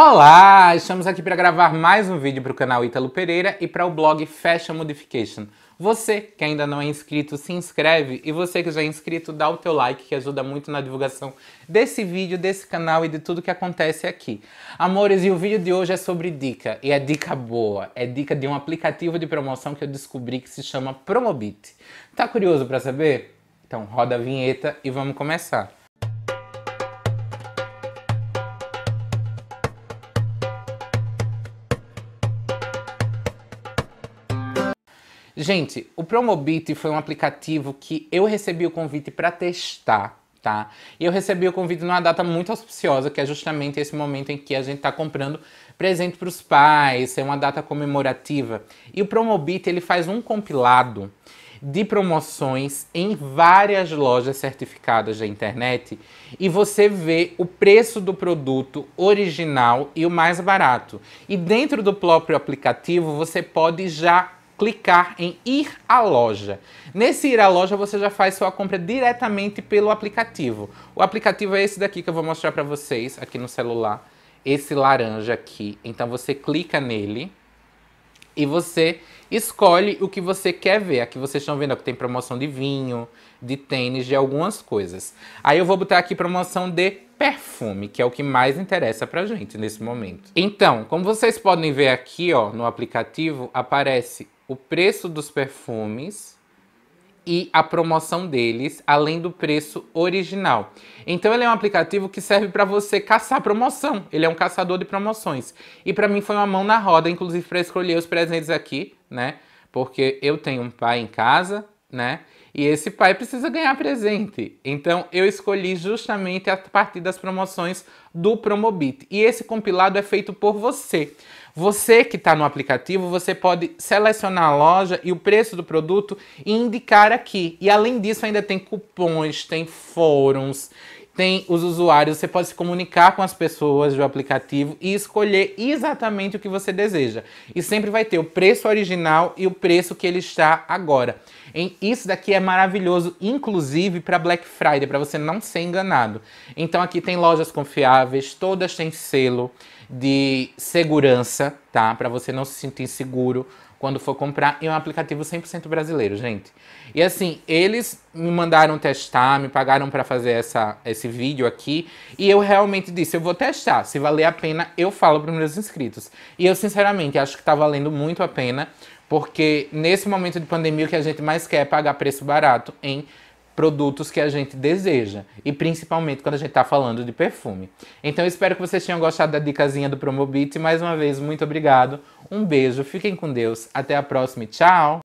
Olá! Estamos aqui para gravar mais um vídeo para o canal Ítalo Pereira e para o blog Fashion Modification. Você que ainda não é inscrito, se inscreve e você que já é inscrito, dá o teu like que ajuda muito na divulgação desse vídeo, desse canal e de tudo que acontece aqui. Amores, e o vídeo de hoje é sobre dica, e é dica boa, é dica de um aplicativo de promoção que eu descobri que se chama Promobit. Tá curioso para saber? Então roda a vinheta e vamos começar. Gente, o Promobit foi um aplicativo que eu recebi o convite para testar, tá? E eu recebi o convite numa data muito auspiciosa, que é justamente esse momento em que a gente está comprando presente para os pais, é uma data comemorativa. E o Promobit, ele faz um compilado de promoções em várias lojas certificadas da internet e você vê o preço do produto original e o mais barato. E dentro do próprio aplicativo você pode já clicar em ir à loja. Nesse ir à loja você já faz sua compra diretamente pelo aplicativo. O aplicativo é esse daqui que eu vou mostrar para vocês aqui no celular, esse laranja aqui. Então você clica nele e você escolhe o que você quer ver. Aqui vocês estão vendo que tem promoção de vinho, de tênis, de algumas coisas. Aí eu vou botar aqui promoção de perfume, que é o que mais interessa pra gente nesse momento. Então, como vocês podem ver aqui, ó, no aplicativo, aparece o preço dos perfumes e a promoção deles, além do preço original. Então ele é um aplicativo que serve para você caçar promoção. Ele é um caçador de promoções. E para mim foi uma mão na roda, inclusive para escolher os presentes aqui, né? Porque eu tenho um pai em casa, né? E esse pai precisa ganhar presente. Então eu escolhi justamente a partir das promoções do Promobit. E esse compilado é feito por você. Você que está no aplicativo, você pode selecionar a loja e o preço do produto e indicar aqui. E além disso, ainda tem cupons, tem fóruns tem os usuários, você pode se comunicar com as pessoas do aplicativo e escolher exatamente o que você deseja. E sempre vai ter o preço original e o preço que ele está agora. isso daqui é maravilhoso, inclusive para Black Friday, para você não ser enganado. Então aqui tem lojas confiáveis, todas têm selo de segurança, tá? Para você não se sentir inseguro quando for comprar. em é um aplicativo 100% brasileiro, gente. E assim, eles me mandaram testar, me pagaram para fazer essa, esse vídeo aqui. E eu realmente disse, eu vou testar. Se valer a pena, eu falo para meus inscritos. E eu, sinceramente, acho que está valendo muito a pena. Porque nesse momento de pandemia, o que a gente mais quer é pagar preço barato em produtos que a gente deseja. E principalmente quando a gente está falando de perfume. Então eu espero que vocês tenham gostado da dicasinha do Promobit. Mais uma vez, muito obrigado. Um beijo, fiquem com Deus. Até a próxima e tchau!